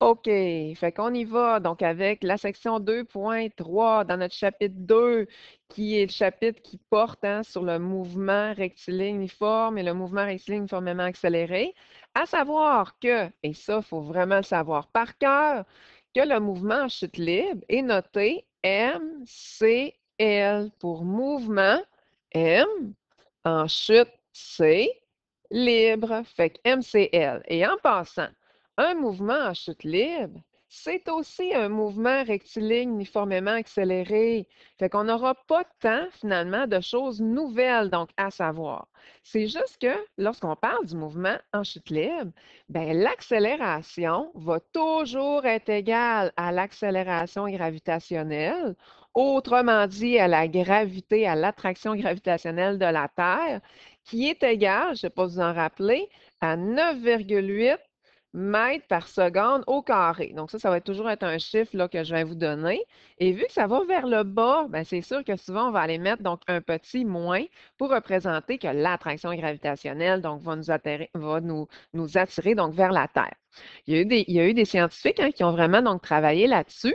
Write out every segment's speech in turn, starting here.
OK, fait qu'on y va donc avec la section 2.3 dans notre chapitre 2, qui est le chapitre qui porte hein, sur le mouvement rectiligne uniforme et le mouvement rectiligne uniformément accéléré, à savoir que, et ça, il faut vraiment le savoir par cœur, que le mouvement en chute libre est noté MCL pour mouvement M en chute C libre, fait que MCL. Et en passant, un mouvement en chute libre, c'est aussi un mouvement rectiligne uniformément accéléré. Fait qu'on n'aura pas tant, finalement, de choses nouvelles, donc à savoir. C'est juste que lorsqu'on parle du mouvement en chute libre, ben, l'accélération va toujours être égale à l'accélération gravitationnelle, autrement dit à la gravité, à l'attraction gravitationnelle de la Terre, qui est égale, je ne vais pas vous en rappeler, à 9,8 mètres par seconde au carré. Donc, ça, ça va toujours être un chiffre que je vais vous donner. Et vu que ça va vers le bas, ben, c'est sûr que souvent, on va aller mettre donc un petit moins pour représenter que l'attraction gravitationnelle donc, va, nous, attirer, va nous, nous attirer donc, vers la Terre. Il y a eu des, il eu des scientifiques hein, qui ont vraiment donc, travaillé là-dessus.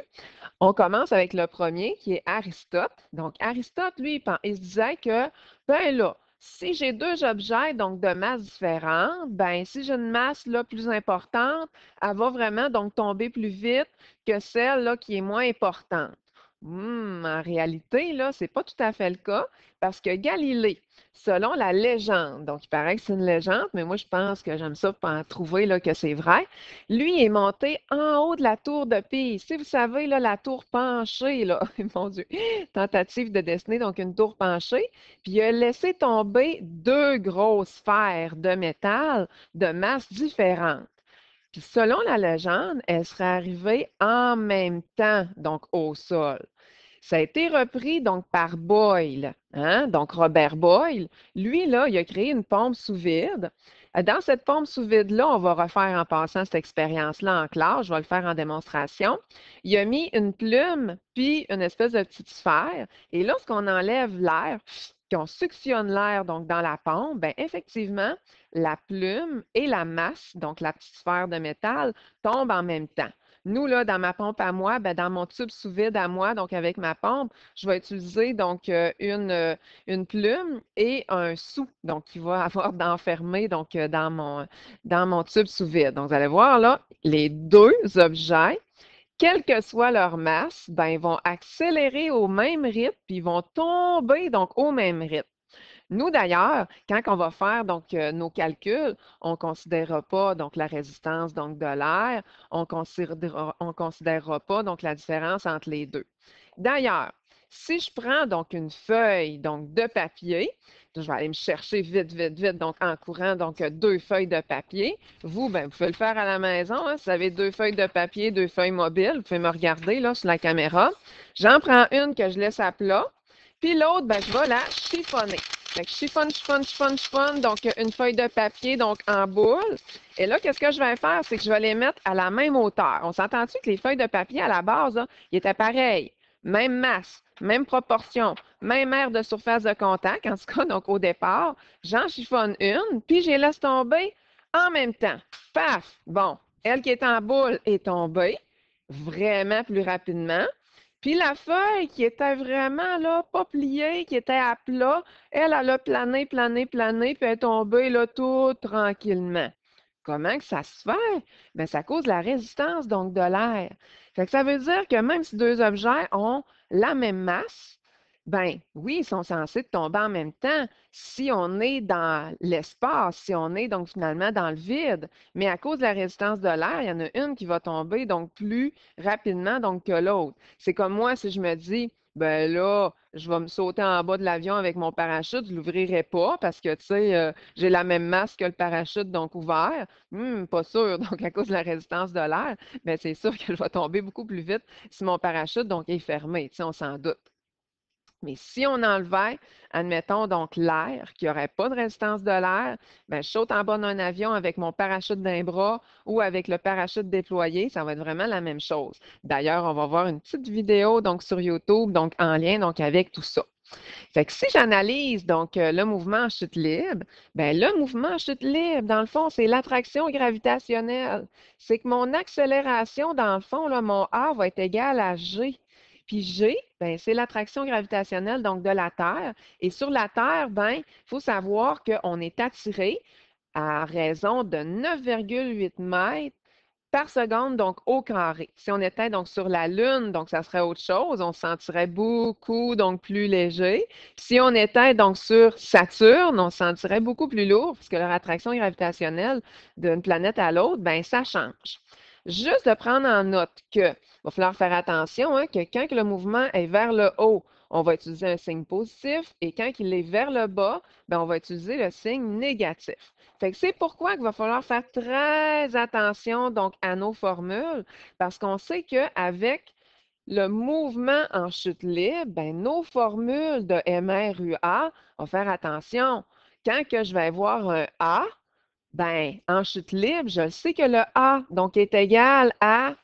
On commence avec le premier qui est Aristote. Donc, Aristote, lui, il, disait que, ben là, si j'ai deux objets, donc de masse différente, ben si j'ai une masse là, plus importante, elle va vraiment donc tomber plus vite que celle là, qui est moins importante. Mmh, en réalité, là, c'est pas tout à fait le cas parce que Galilée, selon la légende, donc il paraît que c'est une légende, mais moi je pense que j'aime ça pour trouver là, que c'est vrai. Lui est monté en haut de la tour de Pise. Si vous savez, là, la tour penchée, là, mon Dieu, tentative de dessiner, donc une tour penchée, puis il a laissé tomber deux grosses sphères de métal de masse différentes. Puis selon la légende, elle serait arrivée en même temps, donc au sol. Ça a été repris donc par Boyle, hein? donc Robert Boyle. Lui, là, il a créé une pompe sous vide. Dans cette pompe sous vide-là, on va refaire en passant cette expérience-là en classe, je vais le faire en démonstration. Il a mis une plume, puis une espèce de petite sphère, et lorsqu'on enlève l'air, puis on suctionne l'air donc dans la pompe, bien effectivement, la plume et la masse, donc la petite sphère de métal, tombent en même temps. Nous, là, dans ma pompe à moi, ben, dans mon tube sous vide à moi, donc avec ma pompe, je vais utiliser donc euh, une, euh, une plume et un sou, donc qui va avoir d'enfermé donc euh, dans mon, dans mon tube sous vide. Donc, vous allez voir là, les deux objets quelle que soit leur masse, ben, ils vont accélérer au même rythme, puis ils vont tomber donc au même rythme. Nous, d'ailleurs, quand on va faire donc, euh, nos calculs, on ne considérera pas donc, la résistance de l'air, on ne considérera, pas donc, la différence entre les deux. D'ailleurs, si je prends donc une feuille donc, de papier, je vais aller me chercher vite, vite, vite, donc en courant, donc euh, deux feuilles de papier. Vous, ben, vous pouvez le faire à la maison. Si hein. vous avez deux feuilles de papier, deux feuilles mobiles, vous pouvez me regarder là, sur la caméra. J'en prends une que je laisse à plat, puis l'autre, ben, je vais la chiffonner. Fait que chiffonne, chiffonne, chiffonne, chiffonne, donc euh, une feuille de papier donc en boule. Et là, qu'est-ce que je vais faire? C'est que je vais les mettre à la même hauteur. On s'entend-tu que les feuilles de papier à la base, là, ils étaient pareilles, même masse. Même proportion, même aire de surface de contact, en tout cas, donc au départ, j'en chiffonne une, puis j'ai laisse tomber en même temps. Paf! Bon, elle qui est en boule est tombée vraiment plus rapidement. Puis la feuille qui était vraiment là, pas pliée, qui était à plat, elle, elle a plané, plané, plané, puis elle est tombée là tout tranquillement. Comment que ça se fait? Bien, ça cause la résistance, donc de l'air ça veut dire que même si deux objets ont la même masse, ben oui, ils sont censés tomber en même temps si on est dans l'espace, si on est donc finalement dans le vide. Mais à cause de la résistance de l'air, il y en a une qui va tomber donc plus rapidement donc que l'autre. C'est comme moi si je me dis, ben là, je vais me sauter en bas de l'avion avec mon parachute, je ne l'ouvrirai pas parce que, tu sais, euh, j'ai la même masse que le parachute, donc ouvert. Hum, pas sûr, donc à cause de la résistance de l'air, mais c'est sûr que va tomber beaucoup plus vite si mon parachute, donc, est fermé, tu sais, on s'en doute. Mais si on enlevait, admettons donc l'air, qu'il n'y aurait pas de résistance de l'air, ben, je saute en bas d'un avion avec mon parachute d'un bras ou avec le parachute déployé, ça va être vraiment la même chose. D'ailleurs, on va voir une petite vidéo donc, sur YouTube, donc en lien donc, avec tout ça. que si j'analyse donc euh, le mouvement en chute libre, ben le mouvement en chute libre, dans le fond, c'est l'attraction gravitationnelle. C'est que mon accélération, dans le fond, là, mon A va être égal à G. Puis G, ben, c'est l'attraction gravitationnelle donc de la Terre. Et sur la Terre, ben, il faut savoir qu'on est attiré à raison de 9,8 mètres par seconde, donc au carré. Si on était donc sur la Lune, donc ça serait autre chose, on se sentirait beaucoup donc plus léger. Si on était donc sur Saturne, on se sentirait beaucoup plus lourd, puisque leur attraction gravitationnelle d'une planète à l'autre, ben ça change juste de prendre en note que, va falloir faire attention, hein, que quand le mouvement est vers le haut, on va utiliser un signe positif et quand il est vers le bas, ben, on va utiliser le signe négatif. c'est pourquoi il va falloir faire très attention donc, à nos formules parce qu'on sait qu'avec le mouvement en chute libre, ben, nos formules de MRUA, on faire attention. Quand que je vais voir un A, ben, en chute libre, je sais que le A donc est égal à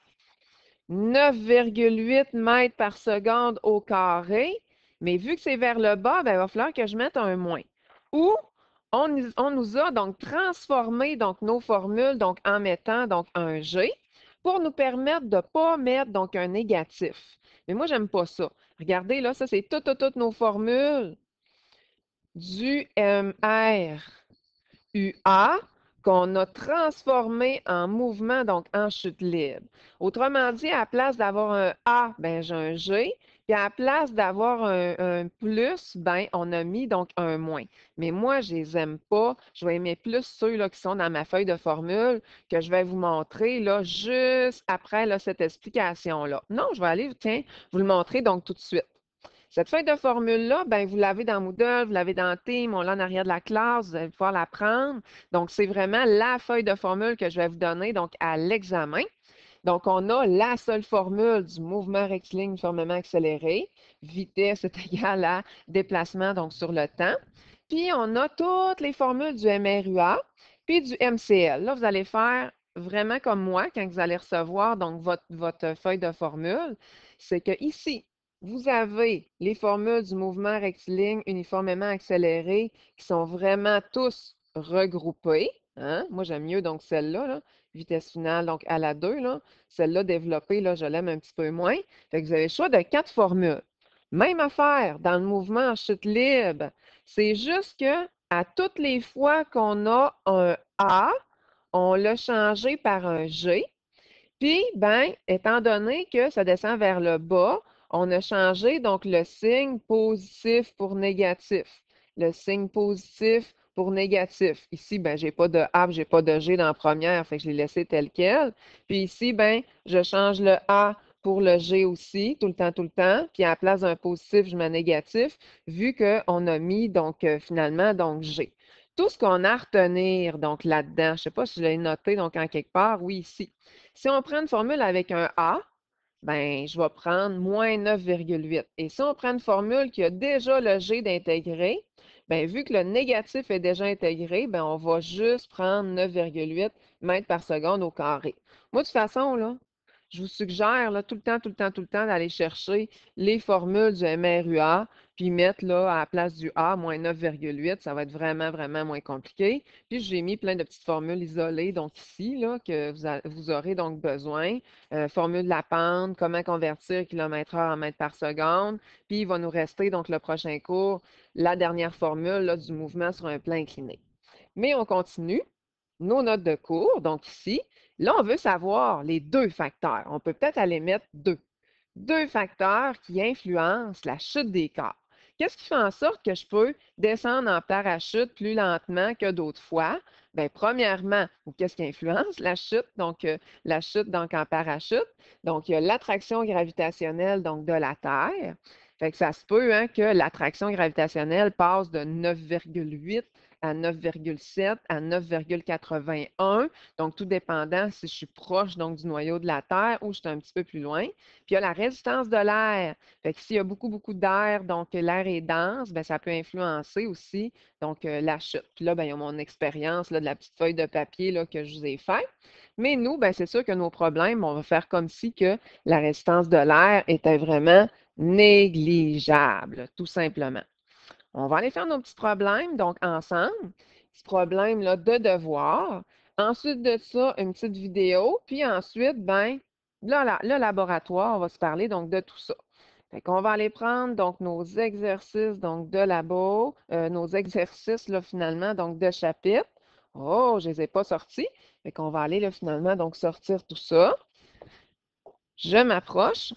9,8 mètres par seconde au carré, mais vu que c'est vers le bas, ben, il va falloir que je mette un moins. Ou on, on, nous a donc transformé donc, nos formules donc, en mettant donc, un G pour nous permettre de ne pas mettre donc, un négatif. Mais moi, je n'aime pas ça. Regardez, là, ça, c'est toutes, toutes, nos formules du U, A qu'on a transformé en mouvement, donc en chute libre. Autrement dit, à la place d'avoir un A, ben j'ai un G. Puis à la place d'avoir un, plus, ben on a mis donc un moins. Mais moi, je les aime pas. Je vais aimer plus ceux là, qui sont dans ma feuille de formule que je vais vous montrer là, juste après cette explication-là. Non, je vais aller, tiens, vous le montrer donc tout de suite. Cette feuille de formule-là, ben, vous l'avez dans Moodle, vous l'avez dans Team, on l'a en arrière de la classe, vous allez pouvoir la prendre. Donc, c'est vraiment la feuille de formule que je vais vous donner donc, à l'examen. Donc, on a la seule formule du mouvement rectiligne uniformément accéléré. Vitesse est égale à déplacement, donc sur le temps. Puis, on a toutes les formules du MRUA, puis du MCL. Là, vous allez faire vraiment comme moi quand vous allez recevoir donc, votre, votre feuille de formule. C'est que ici, vous avez les formules du mouvement rectiligne uniformément accéléré qui sont vraiment tous regroupées. Hein? Moi, j'aime mieux donc celle-là, vitesse finale, donc à la 2. Celle-là développée, là, je l'aime un petit peu moins. vous avez le choix de quatre formules. Même affaire dans le mouvement en chute libre. C'est juste que à toutes les fois qu'on a un A, on l'a changé par un G. Puis, ben, étant donné que ça descend vers le bas, on a changé donc le signe positif pour négatif. Le signe positif pour négatif. Ici, ben, j'ai pas de A, n'ai pas de G dans la première, fait je l'ai laissé tel quel. Puis ici, ben, je change le A pour le G aussi, tout le temps, tout le temps. Puis à la place d'un positif, je mets négatif, vu qu'on a mis donc euh, finalement donc G. Tout ce qu'on a à retenir donc là-dedans, je ne sais pas si je l'ai noté donc en quelque part, oui, ici. Si on prend une formule avec un A, ben, je vais prendre moins 9,8. Et si on prend une formule qui a déjà le G d'intégrer, ben, vu que le négatif est déjà intégré, ben, on va juste prendre 9,8 mètres par seconde au carré. Moi, de toute façon, là, je vous suggère là, tout le temps, tout le temps, tout le temps d'aller chercher les formules du MRUA puis mettre là à la place du A, moins 9,8, ça va être vraiment, vraiment moins compliqué. Puis j'ai mis plein de petites formules isolées, donc ici, là, que vous, aurez donc besoin. Euh, formule de la pente, comment convertir kilomètre heure en mètres par seconde. Puis il va nous rester donc le prochain cours, la dernière formule du mouvement sur un plan incliné. Mais on continue nos notes de cours, donc ici. Là, on veut savoir les deux facteurs. On peut peut-être aller mettre deux. Deux facteurs qui influencent la chute des corps. Qu'est-ce qui fait en sorte que je peux descendre en parachute plus lentement que d'autres fois? Bien, premièrement, qu'est-ce qui influence la chute? Donc, euh, la chute donc, en parachute. Donc, il y a l'attraction gravitationnelle donc, de la Terre. Fait ça se peut hein, que l'attraction gravitationnelle passe de 9,8 à 9,7, à 9,81. Donc, tout dépendant si je suis proche donc, du noyau de la Terre ou je suis un petit peu plus loin. Puis, il y a la résistance de l'air. Fait s'il y a beaucoup, beaucoup d'air, donc l'air est dense, ben, ça peut influencer aussi donc, euh, la chute. Puis là, ben, il y a mon expérience de la petite feuille de papier là, que je vous ai faite. Mais nous, ben, c'est sûr que nos problèmes, on va faire comme si que la résistance de l'air était vraiment négligeable, tout simplement. On va aller faire nos petits problèmes, donc ensemble, ce problème-là de devoir. Ensuite de ça, une petite vidéo. Puis ensuite, ben, là, le laboratoire, on va se parler donc de tout ça. Fait qu'on va aller prendre donc nos exercices donc de labo, euh, nos exercices là finalement donc de chapitre. Oh, je les ai pas sortis. Fait qu'on va aller là finalement donc sortir tout ça. Je m'approche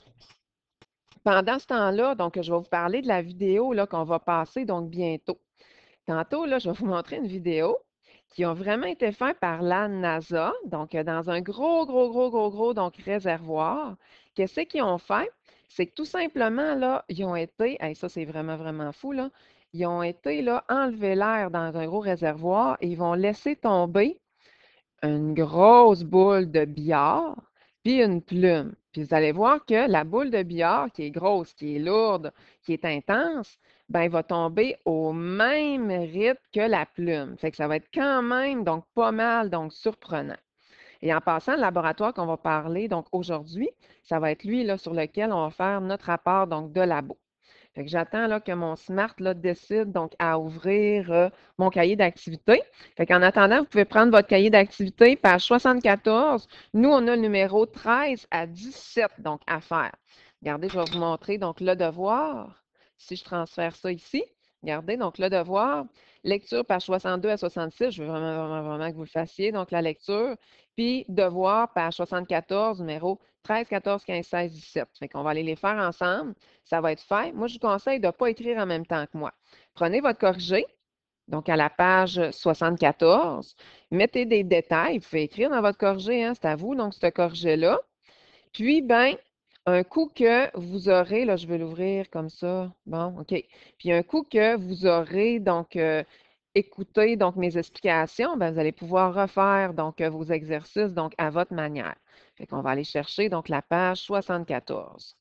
pendant ce temps-là, donc, je vais vous parler de la vidéo qu'on va passer donc bientôt. Tantôt, là, je vais vous montrer une vidéo qui a vraiment été faite par la NASA, donc euh, dans un gros, gros, gros, gros, gros donc réservoir. Qu'est-ce qu'ils ont fait? C'est que tout simplement, là, ils ont été, et ça c'est vraiment, vraiment fou, là, ils ont été là, enlever l'air dans un gros réservoir et ils vont laisser tomber une grosse boule de billard puis une plume. Puis vous allez voir que la boule de billard, qui est grosse, qui est lourde, qui est intense, ben, va tomber au même rythme que la plume. Fait que ça va être quand même donc pas mal, donc surprenant. Et en passant, le laboratoire qu'on va parler donc aujourd'hui, ça va être lui là, sur lequel on va faire notre rapport donc, de labo j'attends là, que mon smart là, décide donc à ouvrir euh, mon cahier d'activité. En attendant, vous pouvez prendre votre cahier d'activité, page 74. Nous, on a le numéro 13 à 17 donc à faire. Regardez, je vais vous montrer donc le devoir. Si je transfère ça ici, regardez, donc le devoir, lecture page 62 à 66, je veux vraiment, vraiment que vous le fassiez, donc la lecture, puis devoir page 74, numéro 13, 14, 15, 16, 17. Fait qu'on va aller les faire ensemble. Ça va être fait. Moi, je vous conseille de ne pas écrire en même temps que moi. Prenez votre corrigé, donc à la page 74. Mettez des détails. Vous pouvez écrire dans votre corrigé, hein, c'est à vous, donc ce corrigé-là. Puis, bien, un coup que vous aurez, là, je vais l'ouvrir comme ça. Bon, OK. Puis un coup que vous aurez, donc, euh, écouter donc mes explications, ben, vous allez pouvoir refaire donc euh, vos exercices donc à votre manière. Fait qu'on va aller chercher donc la page 74.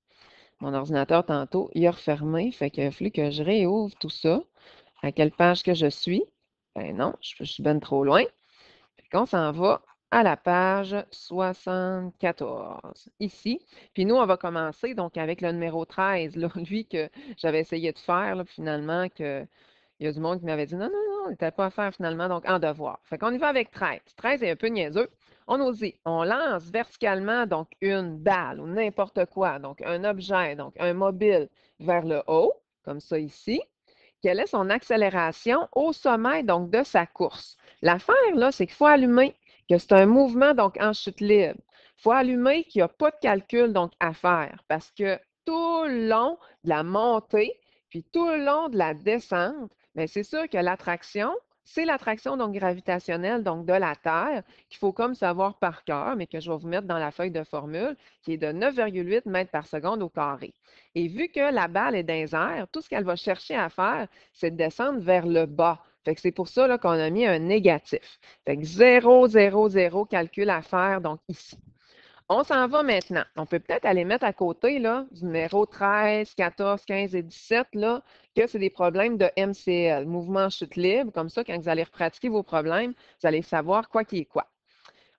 Mon ordinateur tantôt, il a refermé, fait qu'il a que je réouvre tout ça. À quelle page que je suis? Ben non, je, suis bien trop loin. Fait qu'on s'en va à la page 74, ici. Puis nous, on va commencer donc avec le numéro 13, là, lui que j'avais essayé de faire, finalement, que, il y a du monde qui m'avait dit non, non, on n'était pas à faire finalement, donc en devoir. Fait qu'on y va avec 13. 13 est un peu niaiseux. On nous dit, on lance verticalement, donc une balle ou n'importe quoi, donc un objet, donc un mobile vers le haut, comme ça ici. Quelle est son accélération au sommet, donc de sa course? L'affaire, là, c'est qu'il faut allumer que c'est un mouvement, donc en chute libre. Il faut allumer qu'il n'y a pas de calcul, donc à faire, parce que tout le long de la montée, puis tout le long de la descente, mais ben, c'est sûr que l'attraction, c'est l'attraction donc gravitationnelle donc de la Terre qu'il faut comme savoir par cœur, mais que je vais vous mettre dans la feuille de formule, qui est de 9,8 mètres par seconde au carré. Et vu que la balle est dans l'air, tout ce qu'elle va chercher à faire, c'est de descendre vers le bas. c'est pour ça qu'on a mis un négatif. Donc, 0, 0, 0 calcul à faire donc ici. On s'en va maintenant. On peut peut-être aller mettre à côté là, du numéro 13, 14, 15 et 17 là, que c'est des problèmes de MCL, mouvement chute libre. Comme ça, quand vous allez repratiquer vos problèmes, vous allez savoir quoi qui est quoi.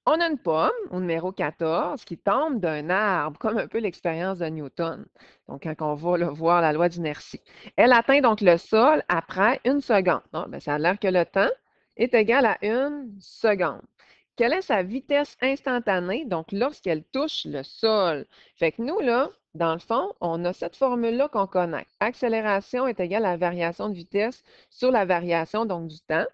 On a une pomme au numéro 14 qui tombe d'un arbre, comme un peu l'expérience de Newton. Donc, quand on va le voir la loi d'inertie. Elle atteint donc le sol après une seconde. Ben, ça a l'air que le temps est égal à une seconde quelle est sa vitesse instantanée, donc lorsqu'elle touche le sol. Fait que nous, là, dans le fond, on a cette formule-là qu'on connaît. Accélération est égale à la variation de vitesse sur la variation, donc du temps.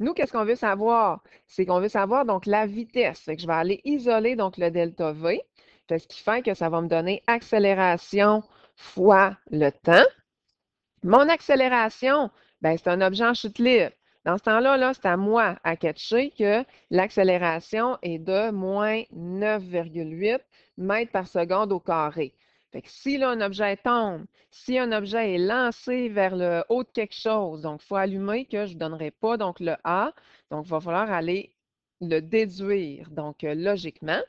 Nous, qu'est-ce qu'on veut savoir? C'est qu'on veut savoir, donc, la vitesse. que je vais aller isoler, donc, le delta V. Fait ce qui fait que ça va me donner accélération fois le temps. Mon accélération, ben, c'est un objet en chute libre. Dans ce temps-là, c'est à moi à catcher que l'accélération est de moins 9,8 mètres par seconde au carré. Fait si un objet tombe, si un objet est lancé vers le haut de quelque chose, donc il faut allumer que je ne donnerai pas donc, le A, donc il va falloir aller le déduire. Donc, euh, logiquement,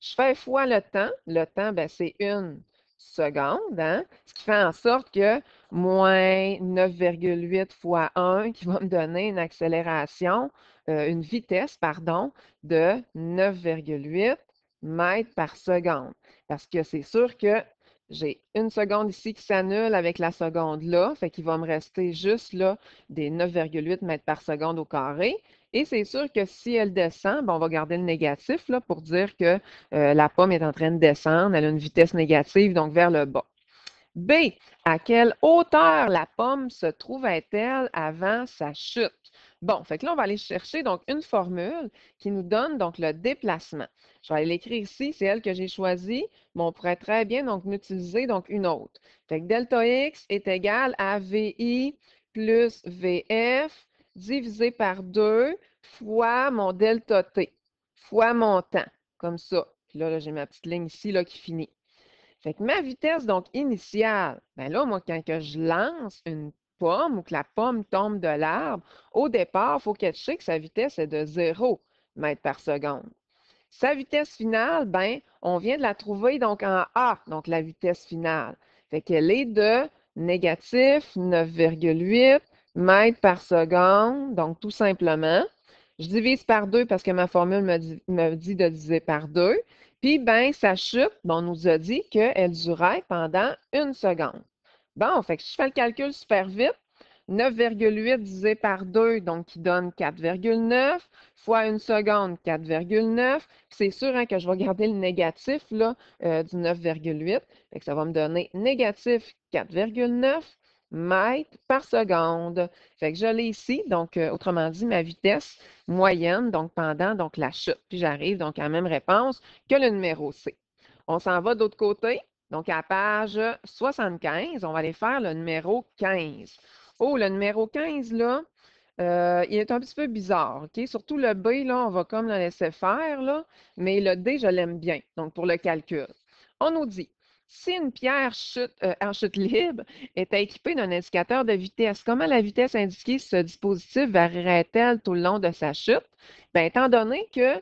je fais fois le temps. Le temps, ben, c'est une seconde, hein, ce qui fait en sorte que moins 9,8 fois 1 qui va me donner une accélération, euh, une vitesse, pardon, de 9,8 mètres par seconde. Parce que c'est sûr que j'ai une seconde ici qui s'annule avec la seconde là, fait qu'il va me rester juste là des 9,8 mètres par seconde au carré. Et c'est sûr que si elle descend, ben, on va garder le négatif là, pour dire que euh, la pomme est en train de descendre, elle a une vitesse négative, donc vers le bas. B. À quelle hauteur la pomme se trouvait-elle avant sa chute? Bon, fait que là, on va aller chercher donc une formule qui nous donne donc le déplacement. Je vais aller l'écrire ici, c'est elle que j'ai choisie, mais on pourrait très bien donc utiliser donc une autre. Fait que delta x est égal à VI plus VF divisé par 2 fois mon delta T, fois mon temps, comme ça. Puis là, j'ai ma petite ligne ici là, qui finit. Fait que ma vitesse, donc, initiale, bien là, moi, quand que je lance une pomme ou que la pomme tombe de l'arbre, au départ, il faut qu'elle que sa vitesse est de 0 mètres par seconde. Sa vitesse finale, ben, on vient de la trouver donc en A, donc la vitesse finale. Fait qu'elle est de négatif 9,8 mètres par seconde, donc tout simplement. Je divise par deux parce que ma formule me dit, de diviser par deux. Puis, ben, sa chute, ben, on nous a dit qu'elle durait pendant une seconde. Bon, fait que si je fais le calcul super vite, 9,8 divisé par 2, donc qui donne 4,9 fois une seconde, 4,9. C'est sûr hein, que je vais garder le négatif là, euh, du 9,8. Ça va me donner négatif 4,9 mètres par seconde. Fait que je l'ai ici, donc euh, autrement dit, ma vitesse moyenne, donc pendant donc la chute. Puis j'arrive donc à la même réponse que le numéro C. On s'en va de l'autre côté, donc à page 75, on va aller faire le numéro 15. Oh, le numéro 15, là, euh, il est un petit peu bizarre, OK? Surtout le B, là, on va comme le laisser faire, là, mais le D, je l'aime bien, donc pour le calcul. On nous dit, si une pierre chute, euh, en chute libre était équipée d'un indicateur de vitesse, comment la vitesse indiquée sur ce dispositif varierait-elle tout le long de sa chute? Bien, étant donné que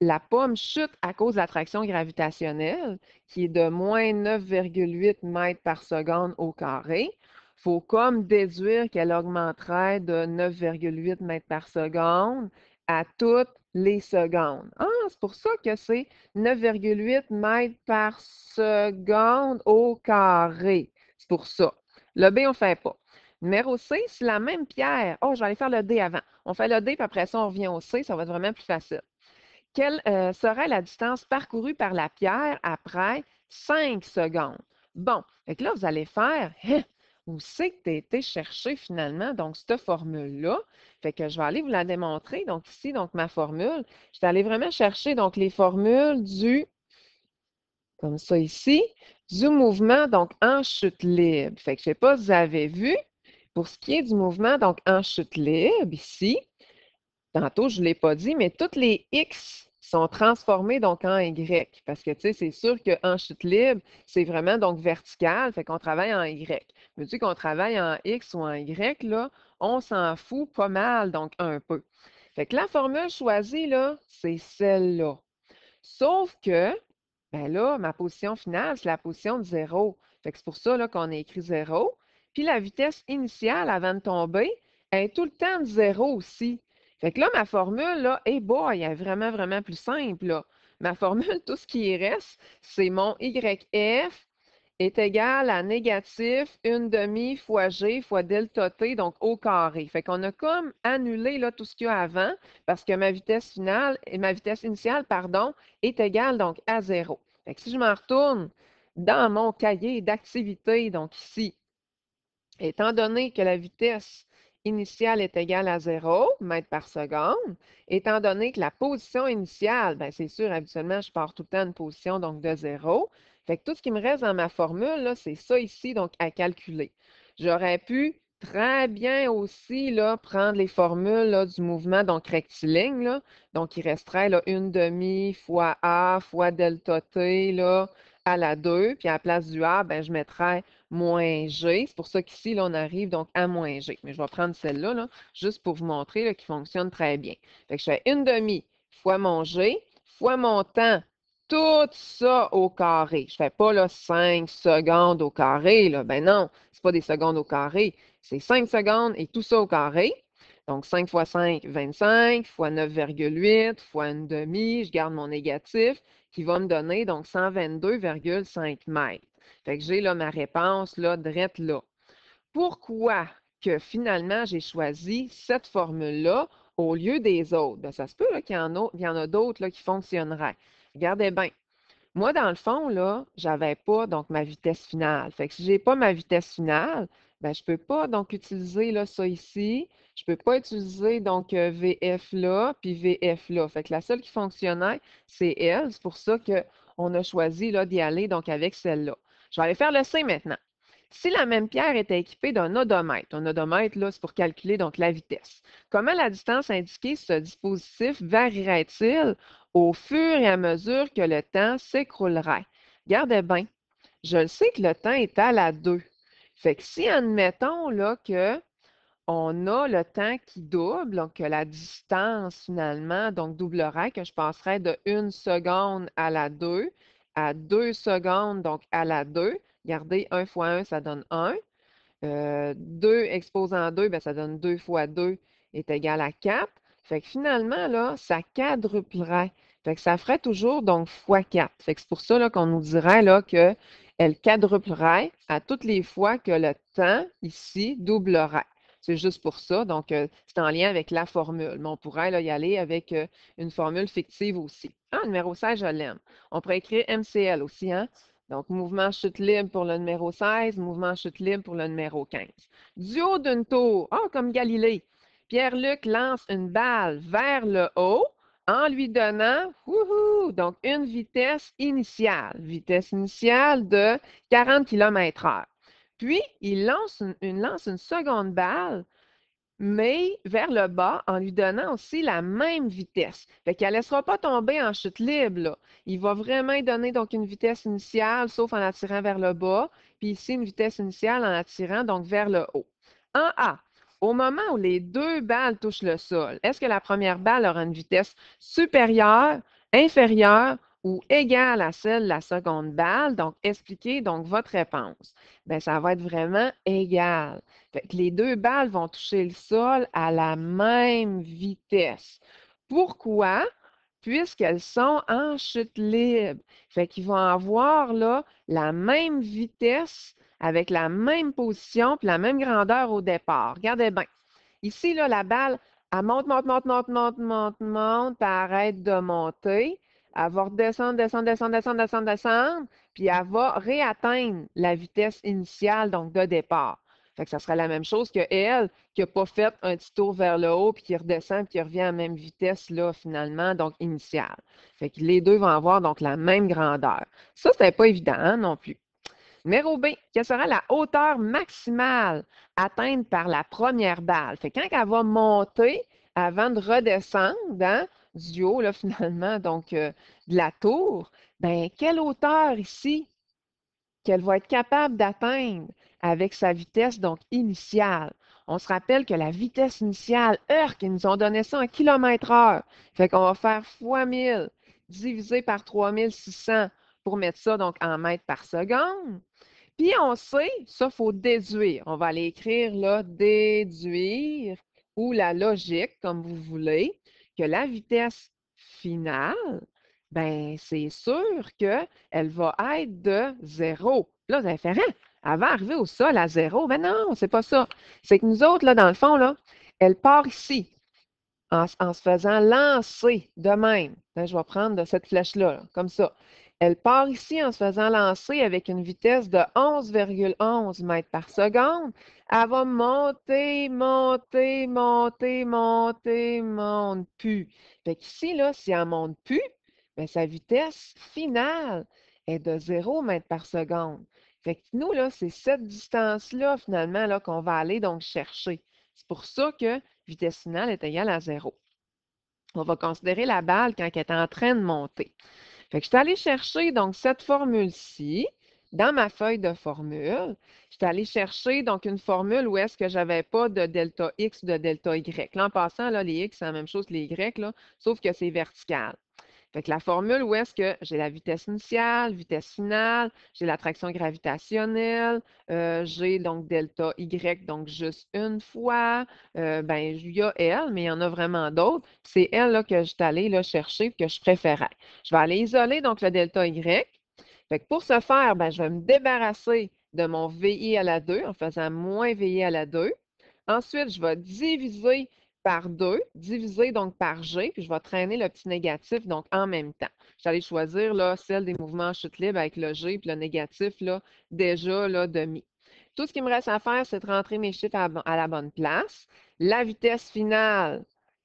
la pomme chute à cause de l'attraction gravitationnelle, qui est de moins 9,8 mètres par seconde au carré, il faut comme déduire qu'elle augmenterait de 9,8 mètres par seconde à toute les secondes. Ah, c'est pour ça que c'est 9,8 mètres par seconde au carré. C'est pour ça. Le B, on ne fait pas. Numéro C, c'est la même pierre. Oh, j'allais faire le D avant. On fait le D, puis après ça, on revient au C. Ça va être vraiment plus facile. Quelle euh, serait la distance parcourue par la pierre après 5 secondes? Bon, et là, vous allez faire, hein, où c'est que tu as été chercher finalement, donc, cette formule-là. Fait que je vais aller vous la démontrer. Donc, ici, donc, ma formule, je suis allée vraiment chercher, donc, les formules du, comme ça ici, du mouvement, donc, en chute libre. Fait que je ne sais pas si vous avez vu, pour ce qui est du mouvement, donc, en chute libre, ici, tantôt, je ne l'ai pas dit, mais toutes les X sont transformés donc en Y. Parce que, tu sais, c'est sûr qu'en chute libre, c'est vraiment donc vertical, fait qu'on travaille en Y. Mais tu qu'on travaille en X ou en Y, là, on s'en fout pas mal, donc un peu. Fait que la formule choisie, là, c'est celle-là. Sauf que, ben là, ma position finale, c'est la position de zéro. Fait que c'est pour ça, là, qu'on a écrit zéro. Puis la vitesse initiale avant de tomber, est tout le temps de zéro aussi. Fait que là, ma formule, là, hey boy, elle est vraiment, vraiment plus simple. Là. Ma formule, tout ce qui reste, c'est mon YF est égal à négatif une demi fois G fois delta T, donc au carré. Fait qu'on a comme annulé là, tout ce qu'il y a avant parce que ma vitesse finale, ma vitesse initiale, pardon, est égale donc à zéro. Fait que si je m'en retourne dans mon cahier d'activité, donc ici, étant donné que la vitesse initiale est égale à 0 mètre par seconde, étant donné que la position initiale, bien, c'est sûr, habituellement, je pars tout le temps une position donc de 0. Fait que tout ce qui me reste dans ma formule, c'est ça ici, donc à calculer. J'aurais pu très bien aussi là, prendre les formules du mouvement donc rectiligne. Là. Donc, il resterait là, une demi fois A fois delta T à la 2. Puis à la place du A, ben, je mettrais moins G. C'est pour ça qu'ici, là, on arrive donc à moins G. Mais je vais prendre celle-là, là, juste pour vous montrer qui fonctionne très bien. Fait je fais une demi fois mon G, fois mon temps, tout ça au carré. Je ne fais pas 5 secondes au carré. Là. Ben non, ce n'est pas des secondes au carré. C'est 5 secondes et tout ça au carré. Donc, 5 fois 5, 25, fois 9,8, fois une demi, je garde mon négatif, qui va me donner donc 122,5 mètres. Fait que j'ai là ma réponse, là, drette là. Pourquoi que finalement j'ai choisi cette formule-là au lieu des autres? Ben, ça se peut qu'il y en a, y en a d'autres qui fonctionneraient. Regardez bien. Moi, dans le fond, là, j'avais pas donc ma vitesse finale. Fait que si j'ai pas ma vitesse finale, ben, je peux pas donc utiliser là, ça ici. Je peux pas utiliser donc euh, VF là, puis VF là. Fait que la seule qui fonctionnait, c'est elle. C'est pour ça qu'on a choisi là d'y aller donc avec celle-là. Je vais aller faire le C maintenant. Si la même pierre était équipée d'un odomètre, un odomètre, là, c'est pour calculer donc la vitesse, comment la distance indiquée ce dispositif varierait-il au fur et à mesure que le temps s'écroulerait? Gardez bien, je le sais que le temps est à la 2. Fait que si, admettons, là, que on a le temps qui double, donc que la distance finalement, donc doublera, que je passerais de 1 seconde à la 2, à 2 secondes, donc à la 2. Gardez, 1 fois 1, ça donne 1. 2 euh, exposant 2, ben, ça donne 2 fois 2 est égal à 4. Fait que finalement, là, ça quadruplerait. Fait que ça ferait toujours donc fois 4. Fait que c'est pour ça qu'on nous dirait là, qu'elle quadruplerait à toutes les fois que le temps ici doublerait. C'est juste pour ça. Donc, euh, c'est en lien avec la formule. Mais on pourrait y aller avec euh, une formule fictive aussi. Ah, numéro 16, je l'aime. On pourrait écrire MCL aussi, hein? Donc, mouvement chute libre pour le numéro 16, mouvement chute libre pour le numéro 15. Du haut d'une tour, ah, comme Galilée, Pierre-Luc lance une balle vers le haut en lui donnant donc une vitesse initiale, vitesse initiale de 40 km/h. Puis, il lance une, lance une seconde balle, mais vers le bas en lui donnant aussi la même vitesse. Fait qu'elle ne laissera pas tomber en chute libre. Il va vraiment donner donc une vitesse initiale, sauf en attirant vers le bas, puis ici une vitesse initiale en attirant donc vers le haut. En A, au moment où les deux balles touchent le sol, est-ce que la première balle aura une vitesse supérieure, inférieure ou égale à celle de la seconde balle, donc expliquez donc votre réponse. Bien, ça va être vraiment égal. Fait que les deux balles vont toucher le sol à la même vitesse. Pourquoi? Puisqu'elles sont en chute libre. Fait qu'ils vont avoir là, la même vitesse avec la même position puis la même grandeur au départ. Regardez bien. Ici, là, la balle, elle monte, monte, monte, monte, monte, monte, monte, puis arrête de monter. Elle va redescendre, descendre, descendre, descendre, descendre, descendre, puis elle va réatteindre la vitesse initiale, donc de départ. Fait que ça serait la même chose que elle, qui n'a pas fait un petit tour vers le haut, puis qui redescend, puis qui revient à la même vitesse, là, finalement, donc initiale. Fait que les deux vont avoir donc la même grandeur. Ça, ce n'est pas évident hein, non plus. Numéro B, quelle sera la hauteur maximale atteinte par la première balle? Fait quand elle va monter avant de redescendre, hein, du haut, là, finalement, donc euh, de la tour, ben, quelle hauteur ici qu'elle va être capable d'atteindre avec sa vitesse donc initiale. On se rappelle que la vitesse initiale, heure qu'ils nous ont donné ça en kilomètres heure. Fait qu'on va faire fois 1000 divisé par 3600 pour mettre ça donc en mètres par seconde. Puis on sait, ça il faut déduire. On va aller écrire là déduire ou la logique comme vous voulez que la vitesse finale, ben c'est sûr qu'elle va être de zéro. Là, vous allez faire, hein, elle va arriver au sol à zéro. Mais ben non, c'est pas ça. C'est que nous autres, là, dans le fond, là, elle part ici en, se faisant lancer de même. je vais prendre cette flèche là, comme ça. Elle part ici en se faisant lancer avec une vitesse de 11,11 mètres par seconde. Elle va monter, monter, monter, monter, monte plus. Fait qu'ici, là, si elle monte plus, bien, sa vitesse finale est de 0 mètres par seconde. Fait que nous, là, c'est cette distance-là, finalement, là, qu'on va aller donc chercher. C'est pour ça que vitesse finale est égale à 0. On va considérer la balle quand elle est en train de monter. Fait je suis allée chercher donc cette formule-ci dans ma feuille de formule. Je suis allée chercher donc une formule où est-ce que je n'avais pas de delta X ou de delta Y. en passant, les X, c'est la même chose que les Y, sauf que c'est vertical. Fait que la formule où est-ce que j'ai la vitesse initiale, vitesse finale, j'ai l'attraction gravitationnelle, euh, j'ai donc delta Y, donc juste une fois, euh, ben il y a L, mais il y en a vraiment d'autres. C'est L là, que je suis allée chercher que je préférais. Je vais aller isoler donc le delta Y. Fait pour ce faire, ben, je vais me débarrasser de mon VI à la 2 en faisant moins VI à la 2. Ensuite, je vais diviser par 2, divisé donc par G, puis je vais traîner le petit négatif donc en même temps. J'allais choisir là, celle des mouvements chute libre avec le G, puis le négatif là, déjà là, demi. Tout ce qui me reste à faire, c'est de rentrer mes chiffres à, la bonne place. La vitesse finale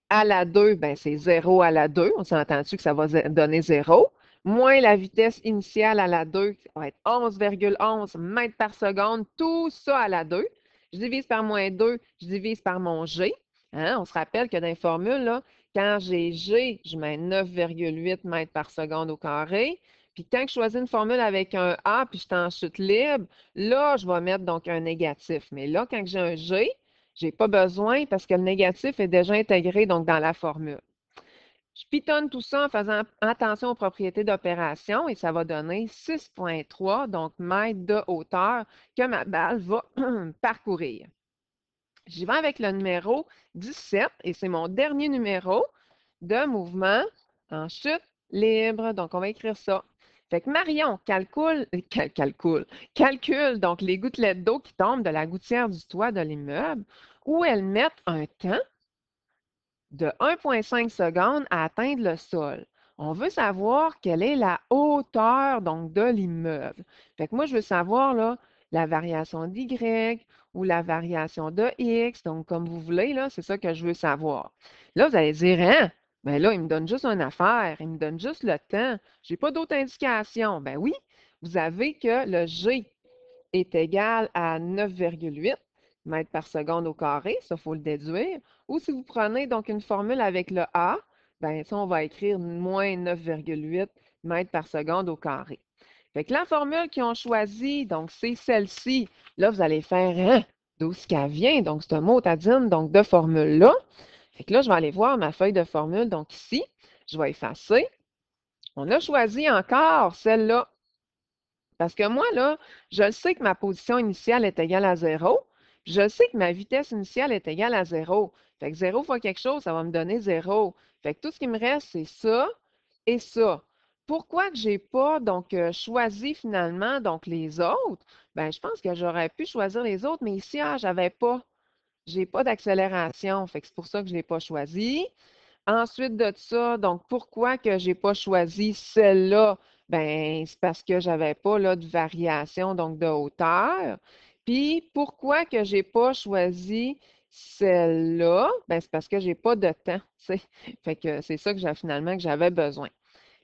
à la 2, ben, c'est 0 à la 2. On s'est entendu que ça va donner 0 moins la vitesse initiale à la 2, qui va être 11,11 mètres par seconde, tout ça à la 2. Je divise par moins 2, je divise par mon G. Hein, on se rappelle que dans les formules, là, quand j'ai G, je mets 9,8 mètres par seconde au carré. Puis tant que je choisis une formule avec un A, puis je suis en chute libre, là, je vais mettre donc un négatif. Mais là, quand j'ai un G, je n'ai pas besoin parce que le négatif est déjà intégré dans la formule. Je pitonne tout ça en faisant attention aux propriétés d'opération et ça va donner 6.3, donc mètres de hauteur que ma balle va parcourir. J'y vais avec le numéro 17 et c'est mon dernier numéro de mouvement en chute libre. Donc, on va écrire ça. Fait que Marion calcule, euh, calcule, calcule donc les gouttelettes d'eau qui tombent de la gouttière du toit de l'immeuble où elles mettent un temps de 1,5 secondes à atteindre le sol. On veut savoir quelle est la hauteur donc de l'immeuble. Fait que moi, je veux savoir là, la variation d'Y ou la variation de x, donc comme vous voulez, là, c'est ça que je veux savoir. Là, vous allez dire, hein, Bien là, il me donne juste une affaire, il me donne juste le temps, je n'ai pas d'autres indications. Ben oui, vous avez que le g est égal à 9,8 mètres par seconde au carré, ça, il faut le déduire. Ou si vous prenez donc une formule avec le a, ben ça, on va écrire moins 9,8 mètres par seconde au carré. Fait la formule qu'ils ont choisie, donc c'est celle-ci. Là, vous allez faire hein, d'où ce qu'elle vient. Donc, c'est un mot tadine, donc de formule-là. Fait que là, je vais aller voir ma feuille de formule. Donc, ici, je vais effacer. On a choisi encore celle-là. Parce que moi, là, je sais que ma position initiale est égale à zéro. Je sais que ma vitesse initiale est égale à zéro. Fait que 0 fois quelque chose, ça va me donner 0. Fait que tout ce qui me reste, c'est ça et ça pourquoi que j'ai pas donc euh, choisi finalement donc les autres Ben je pense que j'aurais pu choisir les autres, mais ici je ah, j'avais pas, j'ai pas d'accélération, fait que c'est pour ça que je l'ai pas choisi. Ensuite de ça, donc pourquoi que j'ai pas choisi celle-là Ben c'est parce que j'avais pas là de variation donc de hauteur. Puis pourquoi que j'ai pas choisi celle-là Ben c'est parce que j'ai pas de temps, c'est, Fait que c'est ça que j'ai finalement que j'avais besoin.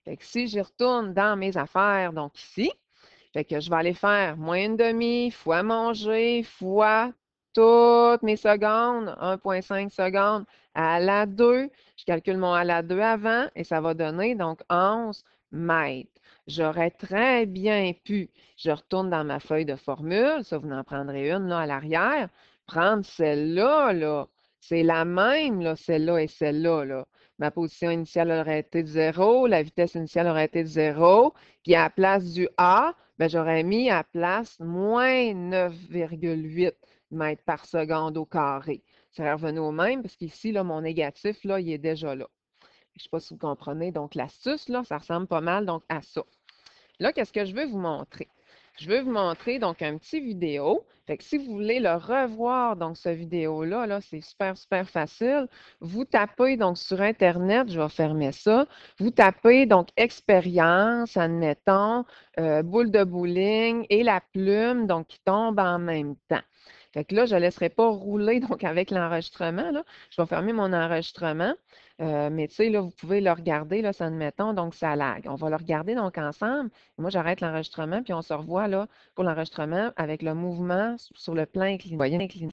Fait que si je retourne dans mes affaires, donc ici, fait que je vais aller faire moins une demi fois manger fois toutes mes secondes, 1,5 secondes à la 2. Je calcule mon à la 2 avant et ça va donner donc 11 mètres. J'aurais très bien pu, je retourne dans ma feuille de formule, ça vous en prendrez une là à l'arrière, prendre celle-là, là. C'est la même, là, celle-là et celle-là, là et celle là ma position initiale aurait été de 0, la vitesse initiale aurait été de 0, puis à la place du A, ben, j'aurais mis à place moins 9,8 mètres par seconde au carré. Ça aurait revenu au même parce qu'ici, là, mon négatif, là, il est déjà là. Je ne sais pas si vous comprenez. Donc, l'astuce, là, ça ressemble pas mal donc, à ça. Là, qu'est-ce que je veux vous montrer? je vais vous montrer donc un petit vidéo. que si vous voulez le revoir, donc ce vidéo-là, là, c'est super, super facile. Vous tapez donc sur Internet, je vais fermer ça. Vous tapez donc expérience, admettons, euh, boule de bowling et la plume, donc qui tombe en même temps. que là, je ne laisserai pas rouler donc avec l'enregistrement. Je vais fermer mon enregistrement. Euh, mais tu sais, là, vous pouvez le regarder, là, ça admettons, donc ça lag. On va le regarder donc ensemble. Moi, j'arrête l'enregistrement, puis on se revoit là pour l'enregistrement avec le mouvement sur le plan incliné.